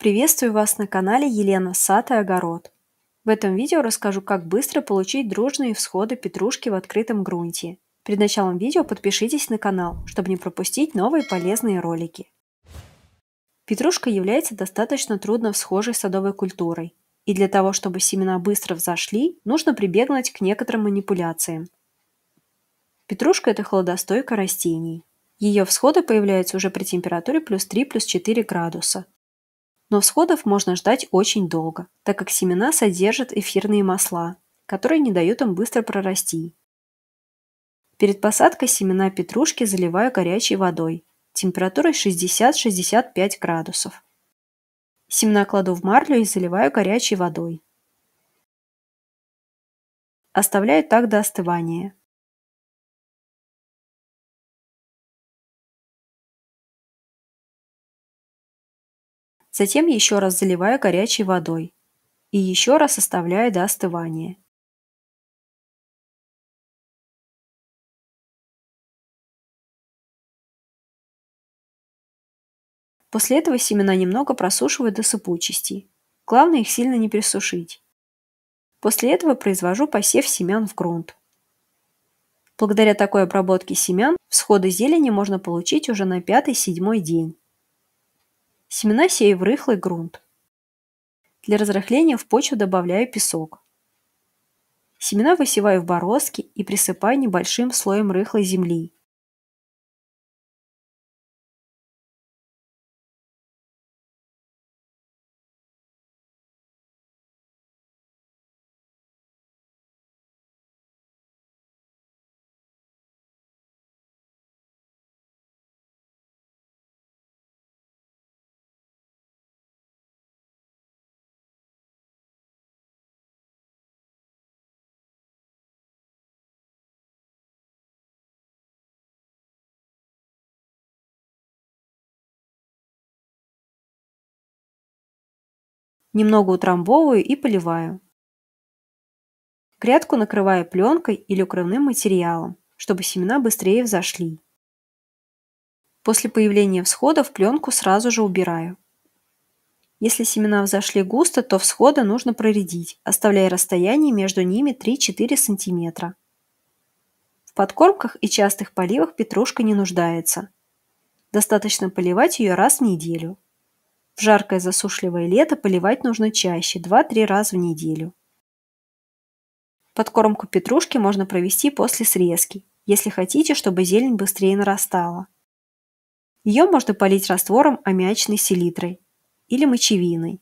Приветствую вас на канале Елена Сад и Огород. В этом видео расскажу, как быстро получить дружные всходы петрушки в открытом грунте. Перед началом видео подпишитесь на канал, чтобы не пропустить новые полезные ролики. Петрушка является достаточно трудно всхожей садовой культурой. И для того, чтобы семена быстро взошли, нужно прибегнуть к некоторым манипуляциям. Петрушка – это холодостойка растений. Ее всходы появляются уже при температуре плюс 3, плюс 4 градуса, но всходов можно ждать очень долго, так как семена содержат эфирные масла, которые не дают им быстро прорасти. Перед посадкой семена петрушки заливаю горячей водой, температурой 60-65 градусов. Семена кладу в марлю и заливаю горячей водой. Оставляю так до остывания. Затем еще раз заливаю горячей водой и еще раз оставляю до остывания. После этого семена немного просушиваю до сыпучести. Главное их сильно не присушить. После этого произвожу посев семян в грунт. Благодаря такой обработке семян всходы зелени можно получить уже на пятый-седьмой день. Семена сею в рыхлый грунт. Для разрыхления в почву добавляю песок. Семена высеваю в бороздки и присыпаю небольшим слоем рыхлой земли. Немного утрамбовываю и поливаю. Грядку накрываю пленкой или укрывным материалом, чтобы семена быстрее взошли. После появления всходов пленку сразу же убираю. Если семена взошли густо, то всходы нужно проредить, оставляя расстояние между ними 3-4 см. В подкормках и частых поливах петрушка не нуждается. Достаточно поливать ее раз в неделю. В жаркое засушливое лето поливать нужно чаще, 2-3 раза в неделю. Подкормку петрушки можно провести после срезки, если хотите, чтобы зелень быстрее нарастала. Ее можно полить раствором аммиачной селитрой или мочевиной.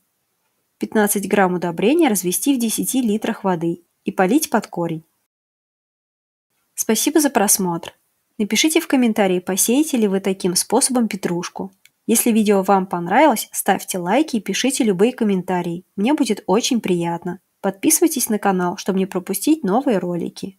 15 грамм удобрения развести в 10 литрах воды и полить под корень. Спасибо за просмотр. Напишите в комментарии, посеете ли вы таким способом петрушку. Если видео вам понравилось, ставьте лайки и пишите любые комментарии. Мне будет очень приятно. Подписывайтесь на канал, чтобы не пропустить новые ролики.